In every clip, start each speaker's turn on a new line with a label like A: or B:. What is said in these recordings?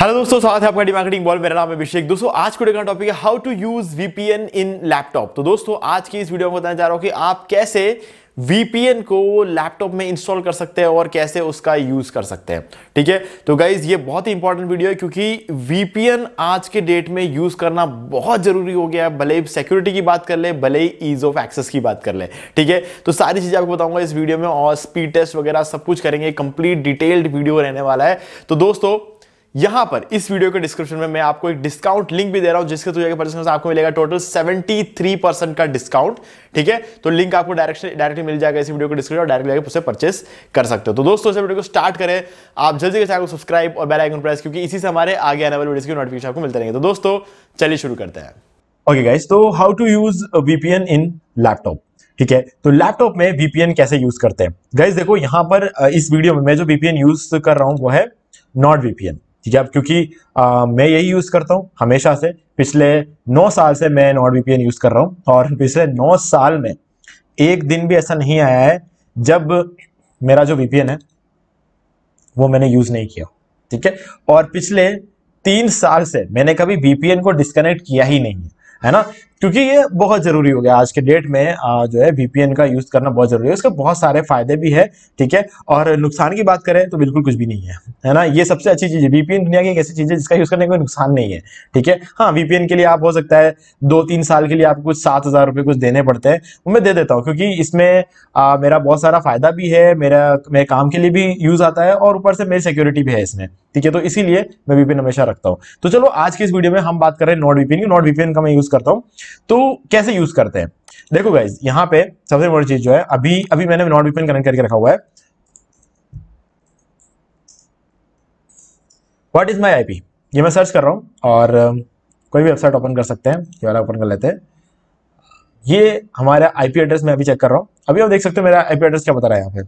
A: hello दोस्तों स्वागत है आपका डी मार्केटिंग बॉल मेरा नाम है अभिषेक दोस्तों आज को का टॉपिक है how to use VPN in laptop तो दोस्तों आज की इस वीडियो में बताने जा रहा हूं कि आप कैसे वीपीएन को लैपटॉप में इंस्टॉल कर सकते हैं और कैसे उसका यूज कर सकते हैं ठीक है तो गाइज ये बहुत ही इंपॉर्टेंट वीडियो है क्योंकि वीपीएन आज के डेट में यूज करना बहुत जरूरी हो गया है भले ही सिक्योरिटी की बात कर ले भले ही ईज ऑफ एक्सेस की बात कर ले ठीक है तो सारी चीजें आपको बताऊंगा इस वीडियो में और स्पीड टेस्ट वगैरह सब कुछ करेंगे कंप्लीट डिटेल्ड वीडियो रहने वाला है तो दोस्तों यहां पर इस वीडियो के डिस्क्रिप्शन में मैं आपको एक डिस्काउंट लिंक भी दे रहा हूं जिसके थ्रू जाकर परचेस करने से आपको मिलेगा टोटल 73 परसेंट का डिस्काउंट ठीक है तो लिंक आपको डायरेक्शन डायरेक्टली मिल जाएगा इस वीडियो को डिस्क्रिप्शन और डायरेक्ट जाकर उसे परचेस कर सकते हो तो दोस्तों से वीडियो को स्टार्ट करें आप जल्दी से चैनल को सब्सक्राइब और बेलाइकन प्रेस क्योंकि इसी से हमारे आगे आने वाले वीडियो की नोटिफिकेशन आपको मिलते रहेंगे तो दोस्तों चलिए शुरू करते हैं ओके गाइस तो how to use VPN in laptop ठीक है तो लैपटॉप में वीपीएन कैसे यूज करते हैं गाइस देखो यहां पर इस वीडियो में मैं जो वीपीएन यूज कर रहा हूं वो है नॉट वीपीएन ठीक है अब क्योंकि आ, मैं यही यूज़ करता हूँ हमेशा से पिछले नौ साल से मैं नॉट वी यूज़ कर रहा हूँ और पिछले नौ साल में एक दिन भी ऐसा नहीं आया है जब मेरा जो वीपीएन है वो मैंने यूज़ नहीं किया ठीक है और पिछले तीन साल से मैंने कभी वीपीएन को डिस्कनेक्ट किया ही नहीं है है ना क्योंकि ये बहुत जरूरी हो गया आज के डेट में जो है वीपीएन का यूज करना बहुत जरूरी है उसके बहुत सारे फायदे भी है ठीक है और नुकसान की बात करें तो बिल्कुल कुछ भी नहीं है है ना ये सबसे अच्छी चीज है वीपीएन दुनिया की एक ऐसी चीज है जिसका यूज करने का कोई नुकसान नहीं है ठीक है हाँ वीपीएन के लिए आप हो सकता है दो तीन साल के लिए आपको कुछ सात हजार रुपये कुछ देने पड़ते हैं वो मैं दे देता हूँ क्योंकि इसमें आ, मेरा बहुत सारा फायदा भी है मेरा मेरे काम के लिए भी यूज आता है और ऊपर से मेरी सिक्योरिटी भी है इसमें ठीक है तो इसीलिए मैं वीपीएन हमेशा रखता हूँ तो चलो आज की इस वीडियो में हम बात कर रहे हैं नॉट वीपीएन की नॉट वीपीएन का मैं यूज करता हूँ तो कैसे यूज करते हैं देखो गाइज यहाँ पे सबसे बड़ी चीज जो है अभी अभी मैंने नॉट विपिन कनेक्ट करके रखा हुआ है वट इज माई आईपी ये मैं सर्च कर रहा हूँ और um, कोई भी वेबसाइट ओपन कर सकते हैं ये वाला ओपन कर लेते हैं ये हमारा आईपी एड्रेस मैं अभी चेक कर रहा हूँ अभी आप देख सकते हो मेरा आईपी एड्रेस क्या बता रहा है यहाँ पे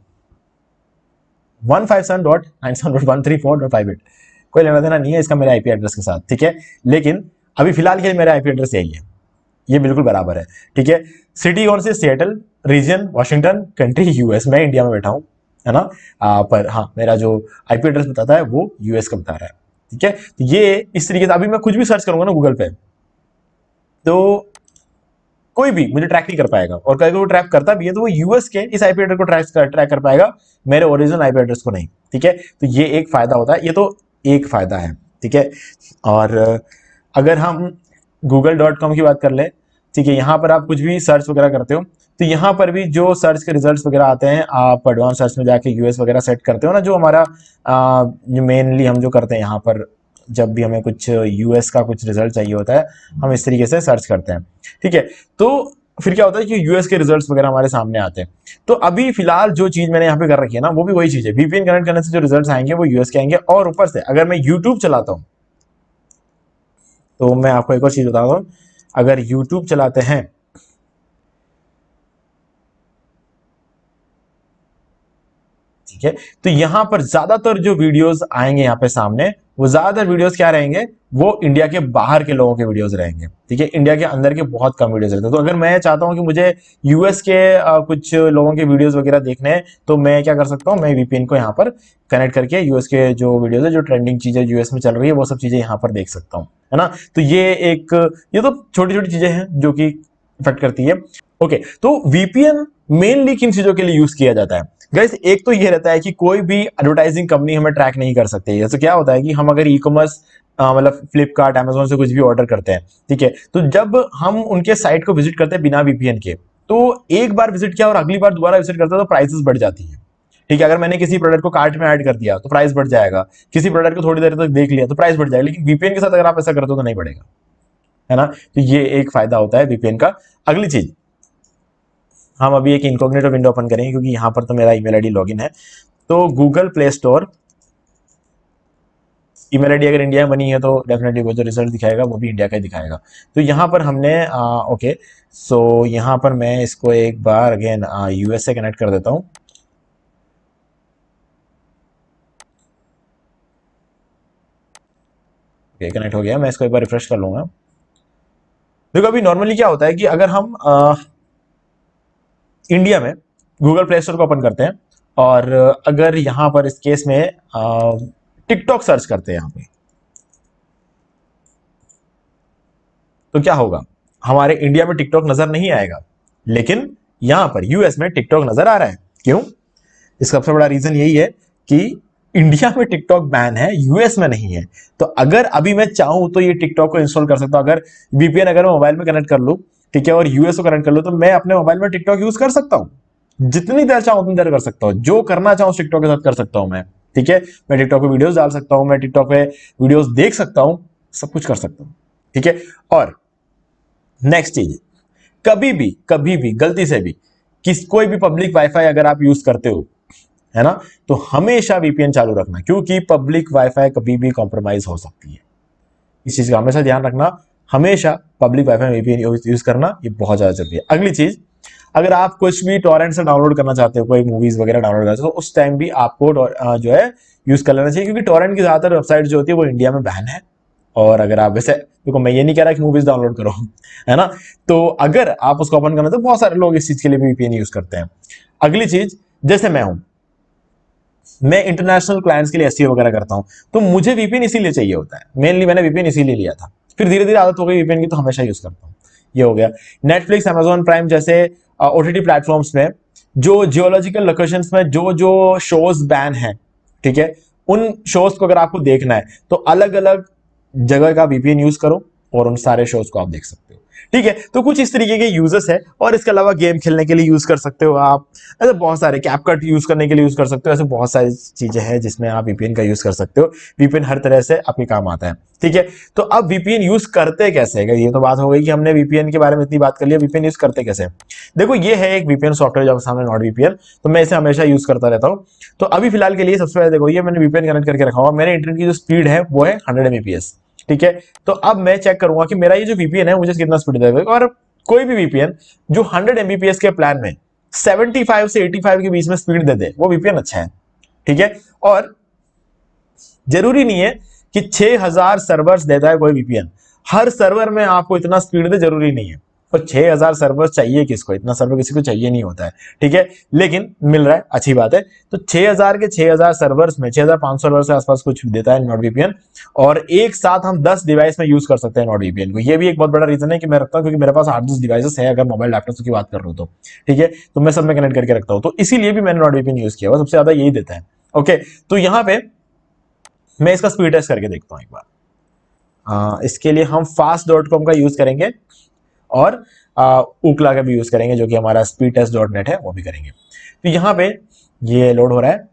A: one five seven dot nine seven dot one three four dot five eight कोई लेना देना नहीं है इसका मेरे आईपी एड्रेस के साथ ठीक है लेकिन अभी फिलहाल के लिए मेरा आईपी एड्रेस यही है ये बिल्कुल बराबर है ठीक है सिटी कौन सी Seattle region Washington country US मैं इंडिया में बैठा हूँ है ना आ, पर हाँ मेरा जो आईपी एड्रेस बताता है वो यूएस का बता रहा है ठीक है तो ये इस तरीके से अभी मैं कुछ भी सर्च करूंगा ना गूगल पे तो कोई भी मुझे ट्रैक नहीं कर पाएगा और कभी वो ट्रैक करता भी है तो वो यूएस के इस आईपी एड्रेस को ट्रैक कर ट्रैक कर पाएगा मेरे ओरिजिनल आईपी एड्रेस को नहीं ठीक है तो ये एक फ़ायदा होता है ये तो एक फ़ायदा है ठीक है और अगर हम गूगल डॉट कॉम की बात कर ले ठीक है यहाँ पर आप कुछ भी सर्च वगैरह करते हो तो यहाँ पर भी जो सर्च के रिजल्ट्स वगैरह आते हैं आप एडवांस सर्च में जाके यूएस वगैरह सेट करते हो ना जो हमारा मेनली हम जो करते हैं यहाँ पर जब भी हमें कुछ यूएस का कुछ रिजल्ट चाहिए होता है हम इस तरीके से सर्च करते हैं ठीक है तो फिर क्या होता है कि यूएस के रिजल्ट्स वगैरह हमारे सामने आते हैं तो अभी फिलहाल जो चीज़ मैंने यहाँ पे कर रखी है ना वो भी वही चीज़ है वीपीएन कनेक्ट करने से जो रिजल्ट्स आएंगे वो यूएस के आएंगे और ऊपर से अगर मैं यूट्यूब चलाता हूँ तो मैं आपको एक और चीज़ बता दू अगर यूट्यूब चलाते हैं ठीक है तो यहां पर ज़्यादातर जो वीडियोस आएंगे यहां पे सामने वो ज़्यादातर वीडियोस क्या रहेंगे वो इंडिया के बाहर के लोगों के वीडियोस रहेंगे ठीक है इंडिया के अंदर के बहुत कम वीडियोस रहते हैं तो अगर मैं चाहता हूँ कि मुझे यूएस के आ, कुछ लोगों के वीडियोस वगैरह देखने हैं तो मैं क्या कर सकता हूँ मैं वीपीएन को यहाँ पर कनेक्ट करके यूएस के जो वीडियोज है जो ट्रेंडिंग चीज़ें यूएस में चल रही है वो सब चीज़ें यहाँ पर देख सकता हूँ है ना तो ये एक ये तो छोटी छोटी चीज़ें हैं जो कि इफेक्ट करती है ओके तो वीपीएन मेनली किन चीजों के लिए यूज किया जाता है गैस एक तो ये रहता है कि कोई भी एडवर्टाइजिंग कंपनी हमें ट्रैक नहीं कर सकते जैसे क्या होता है कि हम अगर ई कॉमर्स मतलब फ्लिपकार्ट एमेजोन से कुछ भी ऑर्डर करते हैं ठीक है तो जब हम उनके साइट को विजिट करते हैं बिना वीपीएन के तो एक बार विजिट किया और अगली बार दोबारा विजिट करते हैं तो प्राइसेस बढ़ जाती है ठीक है अगर मैंने किसी प्रोडक्ट को कार्ट में ऐड कर दिया तो प्राइस बढ़ जाएगा किसी प्रोडक्ट को थोड़ी देर तक देख लिया तो प्राइस बढ़ जाएगा लेकिन वीपीएन के साथ अगर आप ऐसा करते हो तो नहीं बढ़ेगा है ना तो ये एक फायदा होता है वीपीएन का अगली चीज हम अभी एक इनकोग्नेटो विंडो ओपन करेंगे क्योंकि यहां पर तो मेरा ईमेल आईडी लॉगिन है तो Google Play Store email ID अगर इंडिया में बनी है तो डेफिनेटली वो जो रिजल्ट दिखाएगा वो भी इंडिया का ही दिखाएगा तो यहाँ पर हमने आ, ओके सो यहाँ पर मैं इसको एक बार अगेन यूएसए कनेक्ट कर देता हूँ ओके कनेक्ट हो गया मैं इसको एक बार रिफ्रेश कर लूंगा देखो अभी नॉर्मली क्या होता है कि अगर हम आ, इंडिया में गूगल प्ले स्टोर को ओपन करते हैं और अगर यहां पर इस केस में टिकटॉक सर्च करते हैं यहां पे तो क्या होगा हमारे इंडिया में टिकटॉक नजर नहीं आएगा लेकिन यहां पर यूएस में टिकटॉक नजर आ रहा है क्यों इसका सबसे बड़ा रीजन यही है कि इंडिया में टिकटॉक बैन है यूएस में नहीं है तो अगर अभी मैं चाहूं तो ये टिकटॉक को इंस्टॉल कर सकता हूं अगर वीपीएन अगर मैं मोबाइल में कनेक्ट कर लू ठीक है और यूएस को कनेक्ट कर लो तो मैं अपने मोबाइल में टिकटॉक यूज कर सकता हूँ जितनी देर चाहूँ उतनी देर कर सकता हूँ जो करना चाहूँ टिकटॉक के साथ कर सकता हूँ मैं ठीक है मैं टिकटॉक पे वीडियोस डाल सकता हूँ मैं टिकटॉक पे वीडियोस देख सकता हूँ सब कुछ कर सकता हूँ ठीक है और नेक्स्ट चीज कभी भी कभी भी गलती से भी किस कोई भी पब्लिक वाईफाई अगर आप यूज करते हो है ना तो हमेशा वीपीएन चालू रखना क्योंकि पब्लिक वाईफाई कभी भी कॉम्प्रोमाइज हो सकती है इस चीज का हमेशा ध्यान रखना हमेशा पब्लिक वाईफाई वीपीएन यूज करना ये बहुत ज़्यादा जरूरी है अगली चीज़ अगर आप कुछ भी टॉरेंट से डाउनलोड करना चाहते हो कोई मूवीज वगैरह डाउनलोड करना चाहते हो तो उस टाइम भी आपको जो है यूज कर लेना चाहिए क्योंकि टॉरेंट की ज़्यादातर वेबसाइट जो होती है वो इंडिया में बैन है और अगर आप वैसे देखो मैं ये नहीं कह रहा कि मूवीज डाउनलोड करो है ना तो अगर आप उसको ओपन करना तो बहुत सारे लोग इस चीज़ के लिए भी वीपीएन यूज करते हैं अगली चीज़ जैसे मैं हूं मैं इंटरनेशनल क्लाइंट्स के लिए एस e वगैरह करता हूं तो मुझे वीपीएन इसीलिए चाहिए होता है मेनली मैंने वीपीएन इसीलिए लिया था फिर धीरे धीरे आदत हो गई वीपीएन की तो हमेशा यूज करता हूँ ये हो गया नेटफ्लिक्स अमेजोन प्राइम जैसे ओ टी में जो जियोलॉजिकल लोकेशन में जो जो शोज बैन है ठीक है उन शोज को अगर आपको देखना है तो अलग अलग जगह का वीपीएन यूज करो और उन सारे शोज को आप देख सकते हो ठीक है तो कुछ इस तरीके के यूजर्स है और इसके अलावा गेम खेलने के लिए यूज कर सकते हो आप ऐसे बहुत सारे कैपकट यूज करने के लिए यूज कर सकते हो ऐसे बहुत सारी चीजें हैं जिसमें आप वीपीएन का यूज कर सकते हो वीपीएन हर तरह से आपके काम आता है ठीक है तो अब वीपीएन यूज करते कैसे है ये तो बात हो गई कि हमने वीपीएन के बारे में इतनी बात कर लिया वीपीएन यूज करते कैसे देखो ये है एक वीपीएन सॉफ्टवेयर जो सामने नॉट वीपीएन तो मैं इसे हमेशा यूज करता रहता हूँ तो अभी फिलहाल के लिए सबसे पहले देखो ये मैंने वीपीएन कनेक्ट करके रखा हुआ मेरे इंटरनेट की जो स्पीड है वो है हंड्रेड एमबीपीएस ठीक है तो अब मैं चेक करूंगा कि मेरा ये जो वीपीएन है मुझे कितना स्पीड देगा और कोई भी वीपीएन जो 100 एमबीपीएस के प्लान में 75 से 85 के बीच में स्पीड दे दे वो वीपीएन अच्छा है ठीक है और जरूरी नहीं है कि 6000 सर्वर्स देता है कोई वीपीएन हर सर्वर में आपको इतना स्पीड दे जरूरी नहीं है और तो 6000 सर्वर्स चाहिए किसको इतना सर्वर किसी को चाहिए नहीं होता है ठीक है लेकिन मिल रहा है अच्छी बात है तो 6000 के 6000 सर्वर्स में 6500 सर्वर्स के आसपास कुछ देता है नॉट वीपीएन और एक साथ हम 10 डिवाइस में यूज कर सकते हैं नॉट वीपीएन को ये भी एक बहुत बड़ा रीजन है कि मैं रखता हूँ क्योंकि मेरे पास आठ दस डिवाइस है अगर मोबाइल लैपटॉप की बात कर रहा हूँ तो ठीक है तो मैं सब में कनेक्ट करके रखता हूँ तो इसीलिए भी मैंने नॉट वीपीएन यूज किया हुआ सबसे ज्यादा यही देता है ओके तो यहाँ पे मैं इसका स्पीड टेस्ट करके देखता हूँ एक बार इसके लिए हम कॉम का यूज करेंगे और ओकला का भी यूज़ करेंगे जो कि हमारा स्पीड टेस्ट डॉट नेट है वो भी करेंगे तो यहाँ पे ये लोड हो रहा है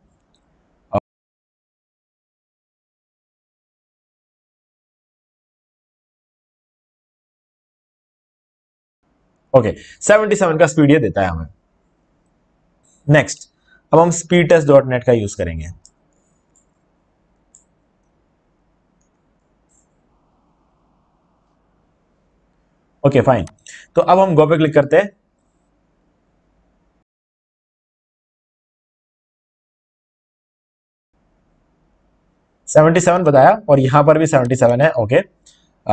A: ओके okay, 77 का स्पीड ये देता है हमें नेक्स्ट अब हम स्पीड टेस्ट डॉट नेट का यूज़ करेंगे ओके फाइन तो अब हम गो पे क्लिक करते हैं सेवेंटी सेवन बताया और यहां पर भी सेवेंटी सेवन है ओके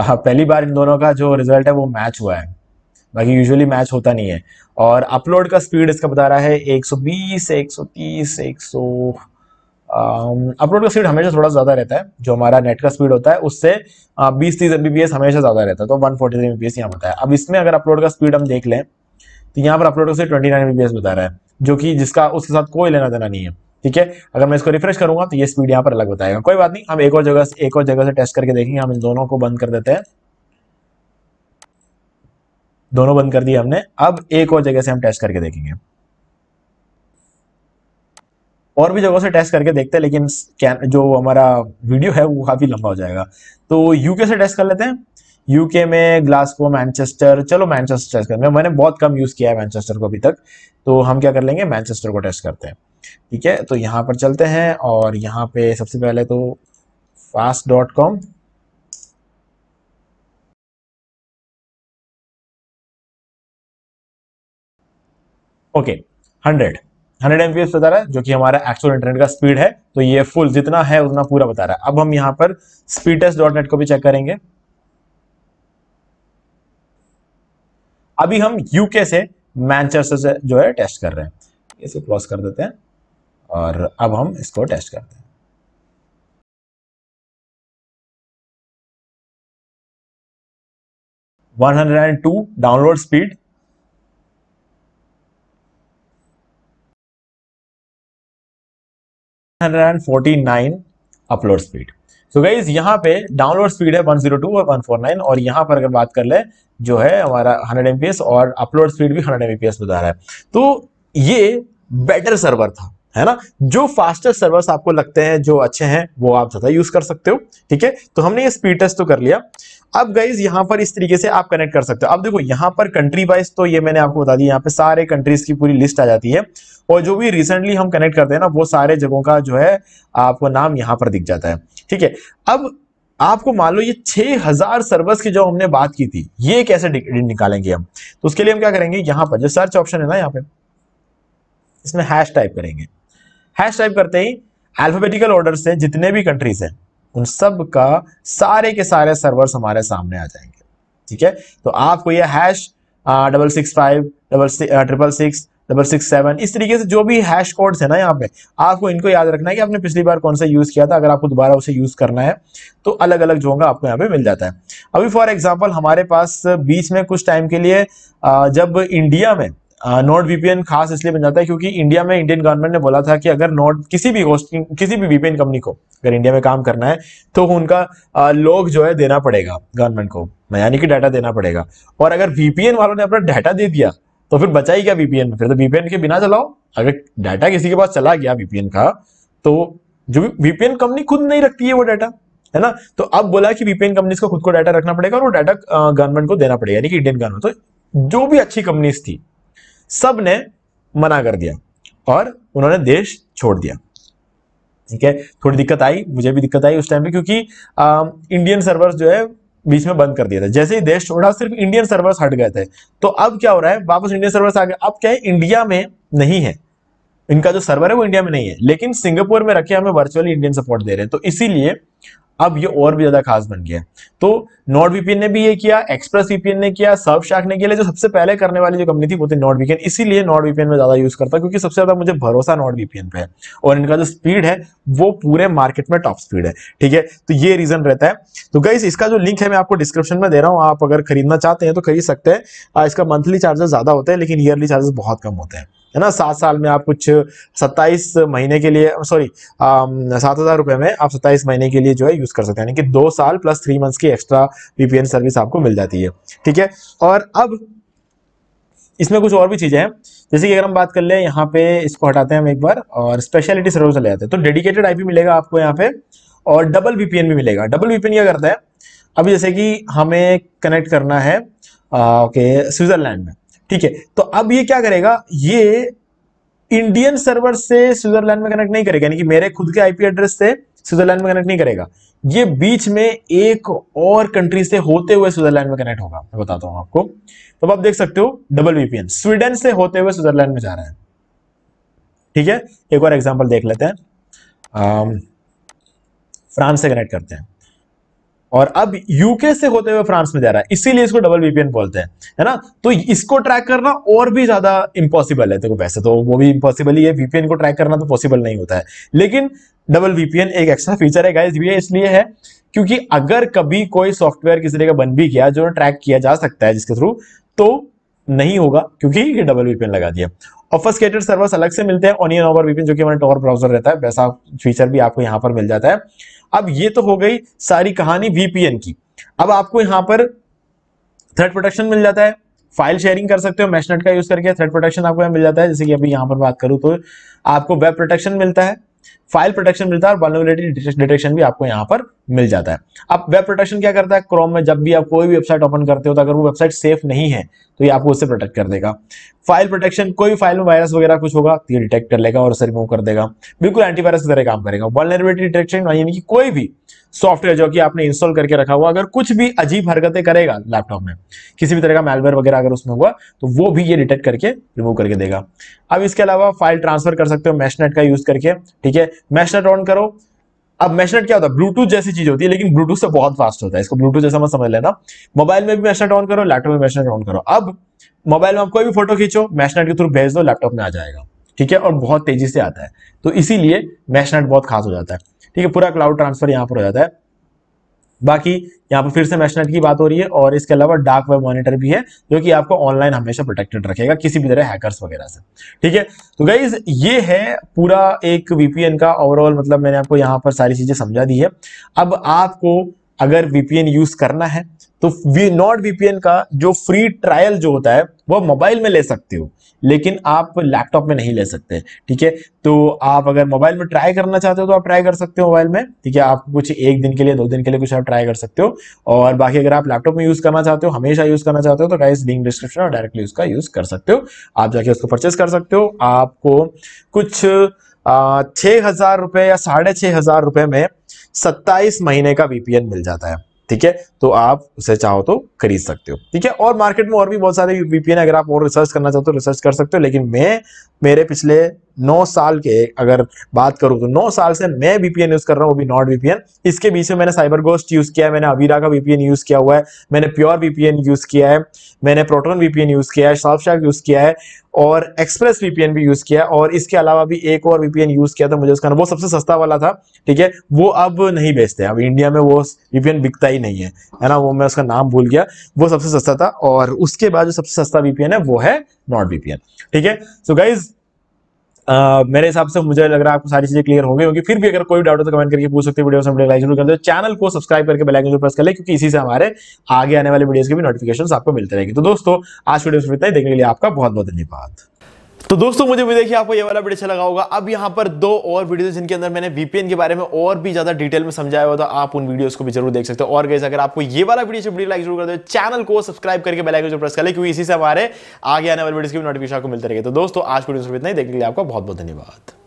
A: हाँ पहली बार इन दोनों का जो रिजल्ट है वो मैच हुआ है बाकी यूजुअली मैच होता नहीं है और अपलोड का स्पीड इसका बता रहा है 120 130 100 अपलोड um, का स्पीड हमेशा थोड़ा ज़्यादा रहता है जो हमारा नेट का स्पीड होता है उससे uh, बीस तीस एमबीपीएस हमेशा ज़्यादा रहता है तो वन फोर्टी थ्री यहाँ बताया अब इसमें अगर अपलोड का स्पीड हम देख लें तो यहाँ पर अपलोड का स्पीड ट्वेंटी नाइन बता रहा है जो कि जिसका उसके साथ कोई लेना देना नहीं है ठीक है अगर मैं इसको रिफ्रेश करूंगा तो ये स्पीड यहाँ पर अलग बताएगा कोई बात नहीं हम एक और जगह से एक और जगह से टेस्ट करके देखेंगे हम इन दोनों को बंद कर देते हैं दोनों बंद कर दिए हमने अब एक और जगह से हम टेस्ट करके देखेंगे और भी जगहों से टेस्ट करके देखते हैं लेकिन जो हमारा वीडियो है वो काफ़ी लंबा हो जाएगा तो यूके से टेस्ट कर लेते हैं यूके में ग्लासगो मैनचेस्टर चलो मैनचेस्टर टेस्ट करते हैं मैंने बहुत कम यूज़ किया है मैनचेस्टर को अभी तक तो हम क्या कर लेंगे मैनचेस्टर को टेस्ट करते हैं ठीक है तो यहाँ पर चलते हैं और यहाँ पे सबसे पहले तो fast dot com okay hundred hundred MPS बता रहा है जो कि हमारा एक्चुअल इंटरनेट का स्पीड है तो ये फुल जितना है उतना पूरा बता रहा है अब हम यहाँ पर स्पीड डॉट नेट को भी चेक करेंगे अभी हम यूके से मैनचेस्टर से जो है टेस्ट कर रहे हैं इसको क्लॉज कर देते हैं और अब हम इसको टेस्ट करते हैं one hundred and two download speed 649 upload speed so guys यहाँ पे डाउनलोड स्पीड है 102 और 149 और यहाँ पर अगर बात कर ले जो है हमारा 100 एम और अपलोड स्पीड भी 100 एमपीएस बता रहा है तो ये बेटर सर्वर था है ना जो फास्टेस्ट सर्वर्स आपको लगते हैं जो अच्छे हैं वो आप ज्यादा यूज कर सकते हो ठीक है तो हमने ये स्पीड टेस्ट तो कर लिया अब गाइज यहाँ पर इस तरीके से आप कनेक्ट कर सकते हो अब देखो यहाँ पर कंट्री वाइज तो ये मैंने आपको बता दी यहाँ पे सारे कंट्रीज की पूरी लिस्ट आ जाती है और जो भी रिसेंटली हम कनेक्ट करते हैं ना वो सारे जगहों का जो है आपको नाम यहाँ पर दिख जाता है ठीक है अब आपको मान लो ये 6000 सर्वर्स की जो हमने बात की थी ये कैसे निकालेंगे हम तो उसके लिए हम क्या करेंगे यहाँ पर जो सर्च ऑप्शन है ना यहाँ पे इसमें हैश टाइप करेंगे हैश टाइप करते ही अल्फाबेटिकल ऑर्डर से जितने भी कंट्रीज हैं उन सब का सारे के सारे सर्वर्स हमारे सामने आ जाएंगे ठीक है तो आपको ये hash double six five double triple six double six seven इस तरीके से जो भी हैश कोड्स है ना यहाँ पे आपको इनको याद रखना है कि आपने पिछली बार कौन सा यूज़ किया था अगर आपको दोबारा उसे यूज़ करना है तो अलग अलग जो होगा आपको यहाँ पे मिल जाता है अभी फॉर एग्जाम्पल हमारे पास बीच में कुछ टाइम के लिए जब इंडिया में नोट वीपीएन खास इसलिए बन जाता है क्योंकि इंडिया में इंडियन गवर्नमेंट ने बोला था कि अगर नोट किसी भी होस्टिंग किसी भी वीपीएन कंपनी को अगर इंडिया में काम करना है तो उनका आ, लोग जो है देना पड़ेगा गवर्नमेंट को यानी कि डाटा देना पड़ेगा और अगर वीपीएन वालों ने अपना डाटा दे दिया तो फिर बचाई क्या वीपीएन में फिर तो वीपीएन के बिना चलाओ अगर डाटा किसी के पास चला गया वीपीएन का तो जो वीपीएन कंपनी खुद नहीं रखती है वो डाटा है ना तो अब बोला कि वीपीएन कंपनीज को खुद को डाटा रखना पड़ेगा और वो डाटा गवर्नमेंट को देना पड़ेगा यानी कि इंडियन गवर्नमेंट तो जो भी अच्छी कंपनीज थी सब ने मना कर दिया और उन्होंने देश छोड़ दिया ठीक है थोड़ी दिक्कत आई मुझे भी दिक्कत आई उस टाइम पे क्योंकि आ, इंडियन सर्वर्स जो है बीच में बंद कर दिया था जैसे ही देश छोड़ा सिर्फ इंडियन सर्वर्स हट गए थे तो अब क्या हो रहा है वापस इंडियन सर्वर्स आ गए अब क्या है इंडिया में नहीं है इनका जो सर्वर है वो इंडिया में नहीं है लेकिन सिंगापुर में रखे हमें वर्चुअली इंडियन सपोर्ट दे रहे हैं तो इसीलिए अब ये और भी ज्यादा खास बन गया तो नॉर्ड वीपीएन ने भी ये किया एक्सप्रेस वीपीएन ने किया सर्व शाख ने किया जो सबसे पहले करने वाली जो कंपनी थी वो थी नॉर्ड वीपीएन इसीलिए नॉर्ड वीपीएन में ज्यादा यूज करता क्योंकि सबसे ज्यादा मुझे भरोसा नॉर्ड वीपीएन पे है और इनका जो स्पीड है वो पूरे मार्केट में टॉप स्पीड है ठीक है तो ये रीजन रहता है तो गई इसका जो लिंक है मैं आपको डिस्क्रिप्शन में दे रहा हूँ आप अगर खरीदना चाहते हैं तो खरीद सकते हैं इसका मंथली चार्जेस ज्यादा होता है लेकिन ईयरली चार्जेस बहुत कम होते हैं है ना सात साल में आप कुछ सत्ताईस महीने के लिए सॉरी um, सात हज़ार रुपये में आप सत्ताईस महीने के लिए जो है यूज़ कर सकते हैं यानी कि दो साल प्लस थ्री मंथ्स की एक्स्ट्रा वीपीएन सर्विस आपको मिल जाती है ठीक है और अब इसमें कुछ और भी चीज़ें हैं जैसे कि अगर हम बात कर ले यहाँ पे इसको हटाते हैं हम एक बार और स्पेशलिटी सर्विस ले जाते हैं तो डेडिकेटेड आईपी मिलेगा आपको यहाँ पे और डबल वीपीएन भी मिलेगा डबल वीपीएन क्या करता है अभी जैसे कि हमें कनेक्ट करना है ओके स्विट्ज़रलैंड में ठीक है तो अब ये क्या करेगा ये इंडियन सर्वर से स्विट्जरलैंड में कनेक्ट नहीं करेगा यानी कि मेरे खुद के आईपी एड्रेस से स्विट्जरलैंड में कनेक्ट नहीं करेगा ये बीच में एक और कंट्री से होते हुए स्विट्जरलैंड में कनेक्ट होगा मैं बताता हूं आपको तो आप देख सकते हो डबल वीपीएन स्वीडन से होते हुए स्विट्जरलैंड में जा रहा है ठीक है एक और एग्जाम्पल देख लेते हैं फ्रांस से कनेक्ट करते हैं और अब यूके से होते हुए फ्रांस में जा रहा है इसीलिए इसको डबल वीपीएन बोलते हैं है ना तो इसको ट्रैक करना और भी ज्यादा इम्पॉसिबल है देखो तो वैसे तो वो भी इम्पॉसिबल ही है वीपीएन को ट्रैक करना तो पॉसिबल नहीं होता है लेकिन डबल वीपीएन एक एक्स्ट्रा फीचर है गाइज ये इसलिए है क्योंकि अगर कभी कोई सॉफ्टवेयर किसी तरह का बन भी किया जो ट्रैक किया जा सकता है जिसके थ्रू तो नहीं होगा क्योंकि ये डबल वीपीएन लगा दिया ऑफस्केटेड सर्वर्स अलग से मिलते हैं ऑनियन ओवर वीपीएन जो कि हमारा टॉर ब्राउजर रहता है वैसा फीचर भी आपको यहां पर मिल जाता है अब ये तो हो गई सारी कहानी वीपीएन की अब आपको यहां पर थ्रेड प्रोटेक्शन मिल जाता है फाइल शेयरिंग कर सकते हो मैशनेट का यूज करके थ्रेड प्रोटेक्शन आपको मिल जाता है जैसे कि अभी यहां पर बात करूं तो आपको वेब प्रोटेक्शन मिलता है फाइल प्रोटेक्शन मिलता है और डिटेक्शन भी आपको यहाँ पर मिल जाता है अब वेब प्रोटेक्शन क्या करता है क्रोम में जब भी आप कोई भी वेबसाइट ओपन करते हो तो अगर वो वेबसाइट सेफ नहीं है तो ये आपको उससे प्रोटेक्ट कर देगा फाइल प्रोटेक्शन कोई फाइल में वायरस वगैरह कुछ होगा तो ये डिटेक्ट कर लेगा और उसे रिमूव कर देगा बिल्कुल एंटीवायरस की तरह काम करेगा वल्नरेबिलिटी डिटेक्शन यानी कि कोई भी सॉफ्टवेयर जो कि आपने इंस्टॉल करके रखा हुआ अगर कुछ भी अजीब हरकतें करेगा लैपटॉप में किसी भी तरह का मेलवेयर वगैरह अगर उसमें हुआ तो वो भी ये डिटेक्ट करके रिमूव करके देगा अब इसके अलावा फाइल ट्रांसफर कर सकते हो मैशनेट का यूज करके ठीक है मैशनेट ऑन करो अब मैशनेट क्या होता है ब्लूटूथ जैसी चीज होती है लेकिन ब्लूटूथ से बहुत फास्ट होता है इसको ब्लूटूथ जैसा मत समझ लेना मोबाइल में भी मैशनेट ऑन करो लैपटॉप में मैशनेट ऑन करो अब मोबाइल में आप कोई भी फोटो खींचो मैशनेट के थ्रू भेज दो लैपटॉप में आ जाएगा ठीक है और बहुत तेजी से आता है तो इसीलिए मैशनेट बहुत खास हो जाता है ठीक है पूरा क्लाउड ट्रांसफर यहाँ पर हो जाता है बाकी यहाँ पर फिर से मैशनेट की बात हो रही है और इसके अलावा डार्क वेब मॉनिटर भी है जो कि आपको ऑनलाइन हमेशा प्रोटेक्टेड रखेगा किसी भी तरह हैकर्स वगैरह से ठीक है तो गाइज ये है पूरा एक वीपीएन का ओवरऑल मतलब मैंने आपको यहाँ पर सारी चीजें समझा दी है अब आपको अगर वीपीएन यूज करना है तो वी नॉट वीपीएन का जो फ्री ट्रायल जो होता है वह मोबाइल में ले सकते हो लेकिन आप लैपटॉप में नहीं ले सकते ठीक है तो आप अगर मोबाइल में ट्राई करना चाहते हो तो आप ट्राई कर सकते हो मोबाइल में ठीक है आप कुछ एक दिन के लिए दो दिन के लिए कुछ आप ट्राई कर सकते हो और बाकी अगर आप लैपटॉप में यूज करना चाहते हो हमेशा यूज करना चाहते हो तो गाइस लिंक डिस्क्रिप्शन और डायरेक्टली उसका यूज कर सकते हो आप जाके उसको परचेस कर सकते हो आपको कुछ छह हजार रुपए या साढ़े छह हजार रुपए में सत्ताईस महीने का वीपीएन मिल जाता है ठीक है तो आप उसे चाहो तो खरीद सकते हो ठीक है और मार्केट में और भी बहुत सारे वीपीएन अगर आप और रिसर्च करना चाहते हो रिसर्च कर सकते हो लेकिन मैं मेरे पिछले नौ साल के अगर बात करूं तो नौ साल से मैं वीपीएन यूज कर रहा हूं वो भी नॉट वीपीएन इसके बीच में मैंने साइबर गोस्ट यूज किया है मैंने अवीरा का वीपीएन यूज किया हुआ है मैंने प्योर वीपीएन यूज किया है मैंने प्रोटोन वीपीएन यूज किया है शार्पशार्क यूज किया है और एक्सप्रेस वीपीएन भी यूज किया है और इसके अलावा भी एक और वीपीएन यूज किया था मुझे उसका वो सबसे सस्ता वाला था ठीक है वो अब नहीं बेचते अब इंडिया में वो वीपीएन बिकता ही नहीं है है ना वो मैं उसका नाम भूल गया वो सबसे सस्ता था और उसके बाद जो सबसे सस्ता वीपीएन है वो है नॉट वीपीएन ठीक है सो गाइज Uh, मेरे हिसाब से मुझे लग रहा है आपको सारी चीजें क्लियर हो गई फिर भी अगर कोई डाउट हो तो कमेंट करके पूछ सकते हैं वीडियो से लाइक जरूर कर दो चैनल को सब्सक्राइब करके बेल आइकन जरूर प्रेस कर ले क्योंकि इसी से हमारे आगे आने वाले वीडियोस की भी नोटिफिकेशन आपको मिलते रहेंगे तो दोस्तों आज वीडियो में इतना ही देखने के लिए आपका बहुत बहुत धन्यवाद तो दोस्तों मुझे भी देखिए आपको ये वाला वीडियो अच्छा लगा होगा अब यहाँ पर दो और वीडियो जिनके अंदर मैंने वीपीएन के बारे में और भी ज्यादा डिटेल में समझाया हुआ तो आप उन वीडियोस को भी जरूर देख सकते हो और गैस अगर आपको ये वाला वीडियो वीडियो लाइक जरूर कर दो चैनल को सब्सक्राइब करके बेल जो प्रेस कर ले क्योंकि इसी से हमारे आगे आने वाले वीडियो की नोटिफिकेशन आपको मिलते रहेगा तो दोस्तों आज को वीडियो इतना ही देखने के लिए आपका बहुत बहुत धन्यवाद